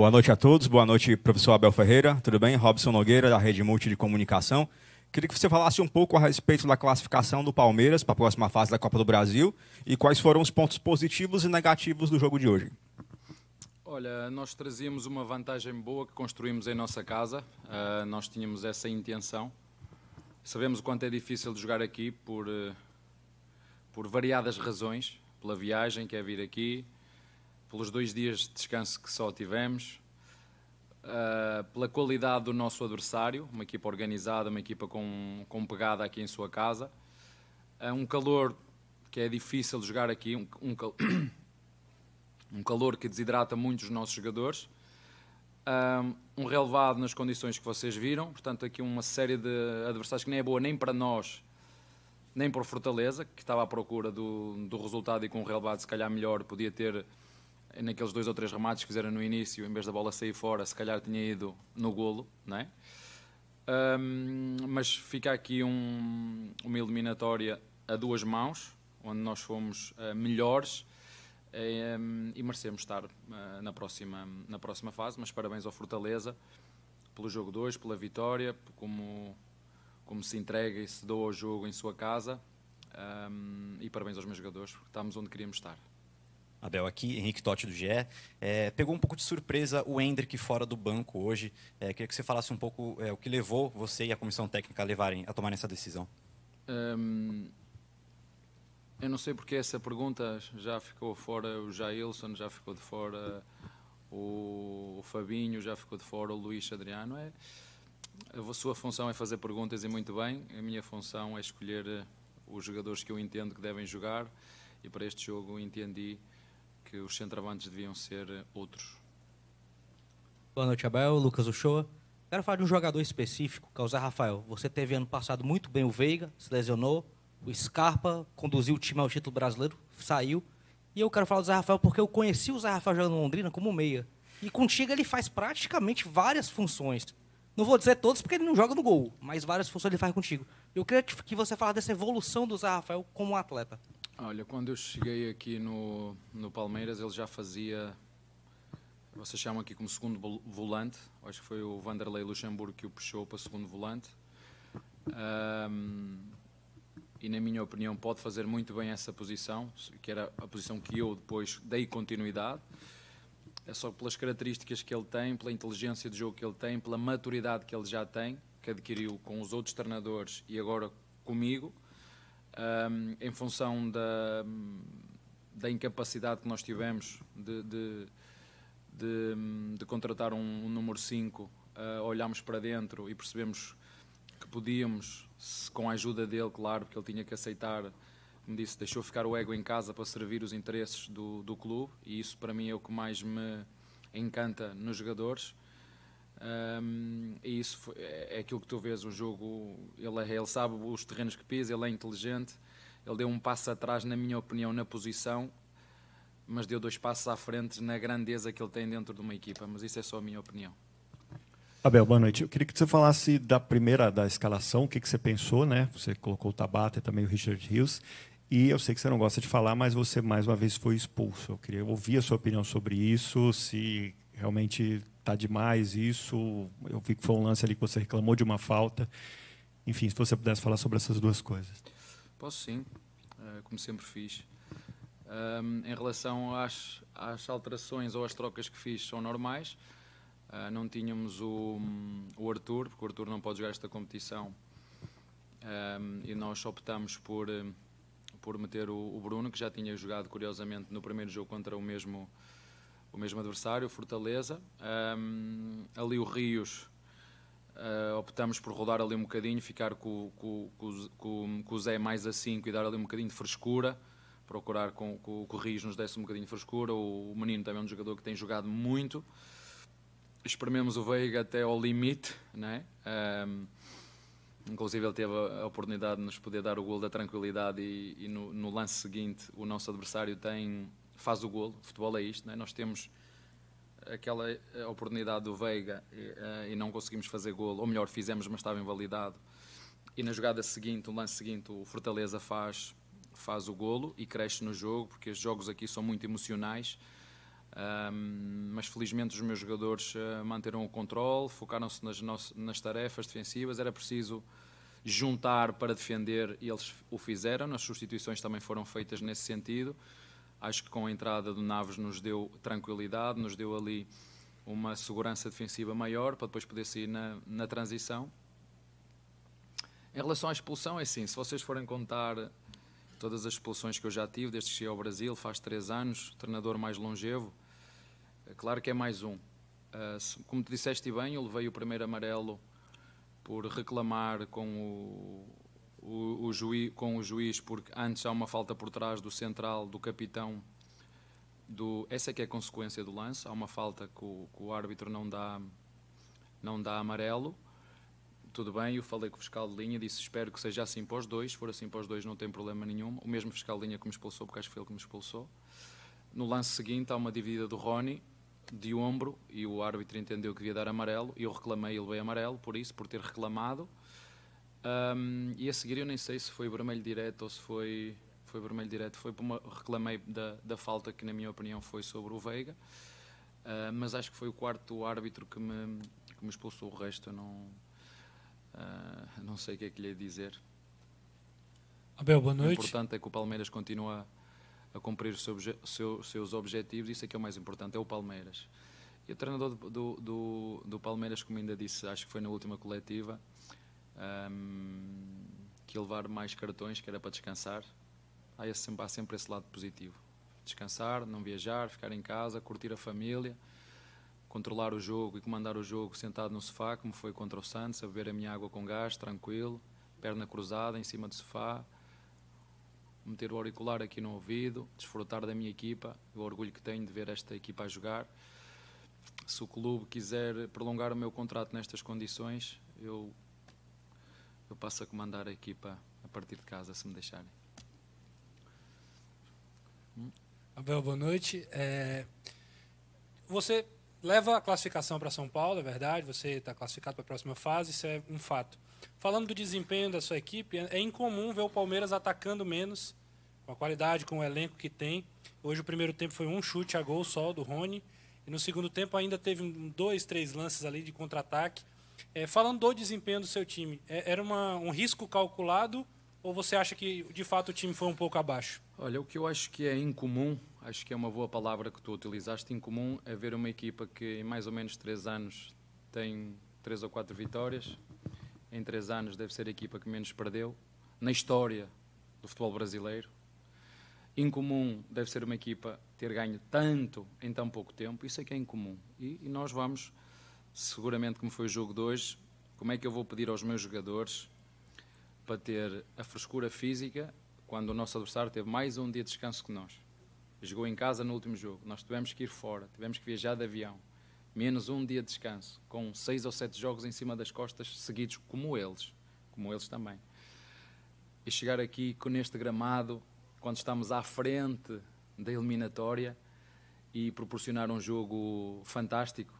Boa noite a todos, boa noite, professor Abel Ferreira, tudo bem? Robson Nogueira, da Rede Multi de Comunicação. Queria que você falasse um pouco a respeito da classificação do Palmeiras para a próxima fase da Copa do Brasil e quais foram os pontos positivos e negativos do jogo de hoje. Olha, nós trazíamos uma vantagem boa que construímos em nossa casa, uh, nós tínhamos essa intenção. Sabemos o quanto é difícil de jogar aqui por, uh, por variadas razões, pela viagem que é vir aqui, pelos dois dias de descanso que só tivemos, uh, pela qualidade do nosso adversário, uma equipa organizada, uma equipa com, com pegada aqui em sua casa, uh, um calor que é difícil de jogar aqui, um, um, cal um calor que desidrata muito os nossos jogadores, uh, um relevado nas condições que vocês viram, portanto aqui uma série de adversários que nem é boa nem para nós, nem para Fortaleza, que estava à procura do, do resultado e com um relevado se calhar melhor podia ter naqueles dois ou três remates que fizeram no início, em vez da bola sair fora, se calhar tinha ido no golo, não é? Um, mas fica aqui um, uma eliminatória a duas mãos, onde nós fomos uh, melhores um, e merecemos estar uh, na, próxima, na próxima fase. Mas parabéns ao Fortaleza pelo jogo 2, pela vitória, como, como se entrega e se doa ao jogo em sua casa. e parabéns aos meus jogadores, porque estamos onde queríamos estar. Abel aqui, Henrique Totti do GE. É, pegou um pouco de surpresa o Hendrick fora do banco hoje. É, queria que você falasse um pouco é, o que levou você e a comissão técnica a, levarem, a tomarem essa decisão. Hum, eu não sei porque essa pergunta já ficou fora o Jailson, já ficou de fora o, o Fabinho, já ficou de fora o Luís Adriano. É, a sua função é fazer perguntas e muito bem. A minha função é escolher eh, os jogadores que eu entendo que devem jogar. E para este jogo entendi que os centravantes deviam ser eh, outros. Boa noite, Abel. Lucas Uchoa. Quero falar de um jogador específico, que é o Zé Rafael. Você teve ano passado muito bem o Veiga, se lesionou. O Scarpa conduziu o time ao título brasileiro, saiu. E eu quero falar do Zé Rafael porque eu conheci o Zé Rafael jogando no Londrina como meia. E contigo ele faz praticamente várias funções. Não vou dizer todas porque ele não joga no gol, mas várias funções ele faz contigo. Eu queria que você falasse dessa evolução do Zé Rafael como um atleta. Olha, quando eu cheguei aqui no, no Palmeiras, ele já fazia, vocês chamam aqui como segundo volante, acho que foi o Vanderlei Luxemburgo que o puxou para segundo volante. Um, e na minha opinião pode fazer muito bem essa posição, que era a posição que eu depois dei continuidade. É só pelas características que ele tem, pela inteligência de jogo que ele tem, pela maturidade que ele já tem, que adquiriu com os outros treinadores e agora comigo, um, em função da, da incapacidade que nós tivemos de, de, de, de contratar um, um número 5, uh, ah, olhámos para dentro e percebemos que podíamos, se, com a ajuda dele, claro, porque ele tinha que aceitar, como disse, deixou ficar o ego em casa para servir os interesses do, do clube, e isso para mim é o que mais me encanta nos jogadores. Um, e isso foi, é, é aquilo que tu vês, o jogo, ele, ele sabe os terrenos que pisa, ele é inteligente, ele deu um passo atrás, na minha opinião, na posição, mas deu dois passos à frente na grandeza que ele tem dentro de uma equipa, mas isso é só a minha opinião. Abel, boa noite. Eu queria que você falasse da primeira, da escalação, o que, que você pensou, né? Você colocou o Tabata e também o Richard Hughes, e eu sei que você não gosta de falar, mas você mais uma vez foi expulso. Eu queria ouvir a sua opinião sobre isso, se realmente tá demais isso. Eu vi que foi um lance ali que você reclamou de uma falta. Enfim, se você pudesse falar sobre essas duas coisas. Posso sim, eh, como sempre fiz. Ehm, em relação às, às alterações ou às trocas que fiz, são normais. Eh, não tínhamos o, o Arthur, porque o Arthur não pode jogar esta competição. Ehm, e nós optamos por, eh, por meter o, Bruno, que já tinha jogado, curiosamente, no primeiro jogo contra o mesmo o mesmo adversário, Fortaleza. Um, ali o Rios, uh, optamos por rodar ali um bocadinho, ficar com, com, com, com o Zé mais a 5 e dar ali um bocadinho de frescura, procurar com, com, que o Rios nos desse um bocadinho de frescura. O, o Menino também é um jogador que tem jogado muito. Esprememos o Veiga até ao limite, né? Um, Inclusive, ele teve a oportunidade de nos poder dar o gol da tranquilidade, e, e no, no, lance seguinte, o nosso adversário tem faz o golo. O futebol é isto, não é? Nós temos aquela eh, oportunidade do Veiga e, eh, e, não conseguimos fazer golo, ou melhor, fizemos, mas estava invalidado. E na jogada seguinte, no lance seguinte, o Fortaleza faz, faz o golo e cresce no jogo, porque os jogos aqui são muito emocionais. Um, mas felizmente os meus jogadores eh, manteram o controle, focaram-se nas, nas tarefas defensivas. Era preciso juntar para defender e eles o fizeram. As substituições também foram feitas nesse sentido. Acho que com a entrada do Naves nos deu tranquilidade, nos deu ali uma segurança defensiva maior para depois poder sair na, na transição. Em relação à expulsão, é assim, se vocês forem contar todas as expulsões que eu já tive desde que cheguei ao Brasil, faz três anos, treinador mais longevo, é claro que é mais um. Ah, como te disseste bem, eu levei o primeiro amarelo por reclamar com o, o, o com o juiz, porque antes há uma falta por trás do central, do capitão, do, essa é que é a consequência do lance, há uma falta que o, que o árbitro não dá, não dá amarelo, tudo bem, eu falei com o fiscal de linha, disse espero que seja assim para os dois, se for assim para os dois não tem problema nenhum, o mesmo fiscal de linha que me expulsou, porque acho que foi ele que me expulsou. No lance seguinte há uma dividida do Rony, de ombro, e o árbitro entendeu que devia dar amarelo, e eu reclamei, ele veio amarelo, por isso, por ter reclamado, um, e a seguir eu nem sei se foi vermelho direto ou se foi, foi vermelho direto. Foi uma, reclamei da, da falta que, na minha opinião, foi sobre o Veiga. Uh, mas acho que foi o quarto árbitro que me, que me expulsou o resto. Eu não, uh, não sei o que é que lhe ia dizer. Abel, boa noite. O importante é que o Palmeiras continua a cumprir os seus, seus, seus objetivos. Isso é que é o mais importante, é o Palmeiras. E o treinador do, do, do, do Palmeiras, como ainda disse, acho que foi na última coletiva, um, que levar mais cartões, que era para descansar. Há, esse, sempre, há sempre esse lado positivo. Descansar, não viajar, ficar em casa, curtir a família, controlar o jogo e comandar o jogo sentado no sofá, como foi contra o Santos, a beber a minha água com gás, tranquilo, perna cruzada em cima do sofá, meter o auricular aqui no ouvido, desfrutar da minha equipa, o orgulho que tenho de ver esta equipa a jogar. Se o clube quiser prolongar o meu contrato nestas condições, eu eu passo a comandar a equipa a partir de casa, se me deixarem. Hum? Abel, boa noite. É, você leva a classificação para São Paulo, é verdade, você está classificado para a próxima fase, isso é um fato. Falando do desempenho da sua equipe, é, é incomum ver o Palmeiras atacando menos, com a qualidade, com o elenco que tem. Hoje o primeiro tempo foi um chute a gol só do Rony, e no segundo tempo ainda teve dois, três lances ali de contra-ataque. É, falando do desempenho do seu time, é, era uma, um risco calculado ou você acha que de fato o time foi um pouco abaixo? Olha, o que eu acho que é incomum, acho que é uma boa palavra que tu utilizaste, incomum é ver uma equipa que em mais ou menos três anos tem três ou quatro vitórias, em três anos deve ser a equipa que menos perdeu na história do futebol brasileiro. Incomum deve ser uma equipa ter ganho tanto em tão pouco tempo, isso é que é incomum. E, e nós vamos seguramente como foi o jogo de hoje, como é que eu vou pedir aos meus jogadores para ter a frescura física quando o nosso adversário teve mais um dia de descanso que nós? Jogou em casa no último jogo, nós tivemos que ir fora, tivemos que viajar de avião, menos um dia de descanso, com seis ou sete jogos em cima das costas seguidos, como eles, como eles também. E chegar aqui com este gramado, quando estamos à frente da eliminatória, e proporcionar um jogo fantástico,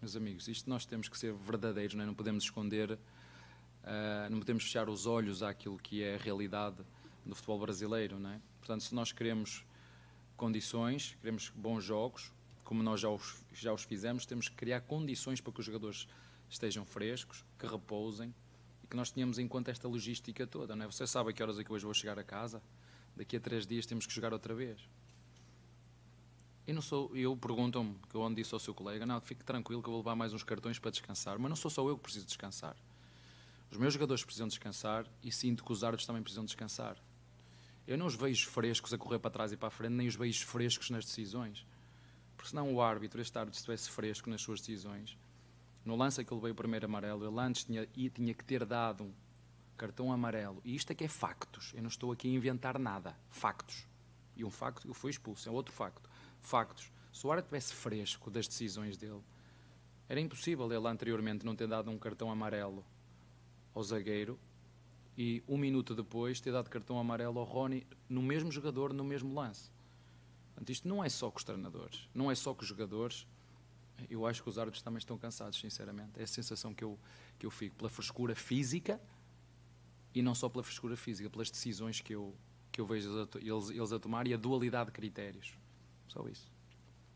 meus amigos, isto nós temos que ser verdadeiros, não, é? não podemos esconder, uh, não podemos fechar os olhos àquilo que é a realidade do futebol brasileiro. Não é? Portanto, se nós queremos condições, queremos bons jogos, como nós já os, já os fizemos, temos que criar condições para que os jogadores estejam frescos, que repousem e que nós tenhamos em conta esta logística toda. Não é? Você sabe a que horas é que hoje vou chegar a casa, daqui a três dias temos que jogar outra vez. Eu, não sou, eu perguntam-me, que eu onde disse ao seu colega, não, fique tranquilo que eu vou levar mais uns cartões para descansar, mas não sou só eu que preciso descansar. Os meus jogadores precisam descansar e sinto que os árbitros também precisam descansar. Eu não os vejo frescos a correr para trás e para a frente, nem os vejo frescos nas decisões. Porque senão o árbitro, este árbitro, estivesse fresco nas suas decisões, no lance que ele veio o primeiro amarelo, ele antes tinha, e tinha que ter dado um cartão amarelo. E isto é que é factos. Eu não estou aqui a inventar nada. Factos. E um facto, eu fui expulso. É outro facto factos. Se o árbitro estivesse fresco das decisões dele, era impossível ele anteriormente não ter dado um cartão amarelo ao zagueiro e um minuto depois ter dado cartão amarelo ao Rony no mesmo jogador, no mesmo lance. Portanto, isto não é só com os treinadores, não é só com os jogadores. Eu acho que os árbitros também estão cansados, sinceramente. É a sensação que eu, que eu fico pela frescura física e não só pela frescura física, pelas decisões que eu, que eu vejo eles, eles a tomar e a dualidade de critérios. Só isso.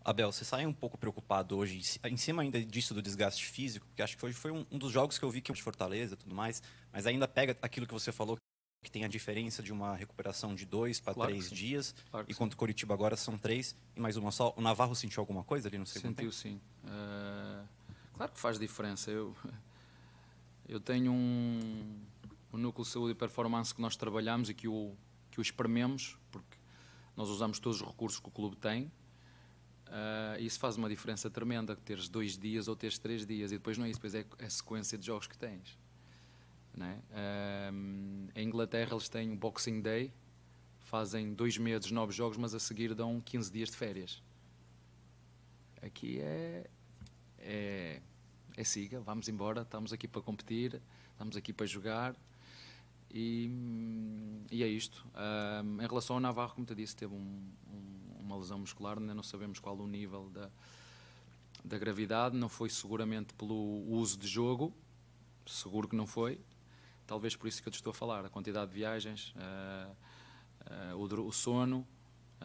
Abel, você sai um pouco preocupado hoje, em cima ainda disso do desgaste físico, porque acho que hoje foi um, um dos jogos que eu vi que é de Fortaleza e tudo mais, mas ainda pega aquilo que você falou, que tem a diferença de uma recuperação de dois para claro três dias, claro e contra o Curitiba agora são três, e mais uma só. O Navarro sentiu alguma coisa ali no segundo Sentiu, tempo? sim. Eh, claro que faz diferença. Eu, eu tenho um, um núcleo de saúde e performance que nós trabalhamos e que o, que o esprememos, porque nós usamos todos os recursos que o clube tem. Uh, isso faz uma diferença tremenda, teres dois dias ou teres três dias, e depois não é isso, depois é a sequência de jogos que tens. Né? Uh, em Inglaterra eles têm o Boxing Day, fazem dois meses, nove jogos, mas a seguir dão 15 dias de férias. Aqui é, é, é siga, vamos embora, estamos aqui para competir, estamos aqui para jogar, e, e é isto. Um, em relação ao Navarro, como te disse, teve um, um, uma lesão muscular, ainda não sabemos qual o nível da, da gravidade. Não foi seguramente pelo uso de jogo, seguro que não foi. Talvez por isso que eu te estou a falar: a quantidade de viagens, uh, uh, o, o sono.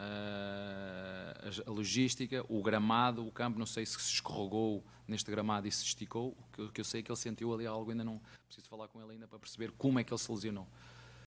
Ah, a logística, o gramado, o campo, não sei se se escorregou neste gramado e se esticou, o que eu sei é que ele sentiu ali algo, ainda não preciso falar com ele ainda para perceber como é que ele se lesionou.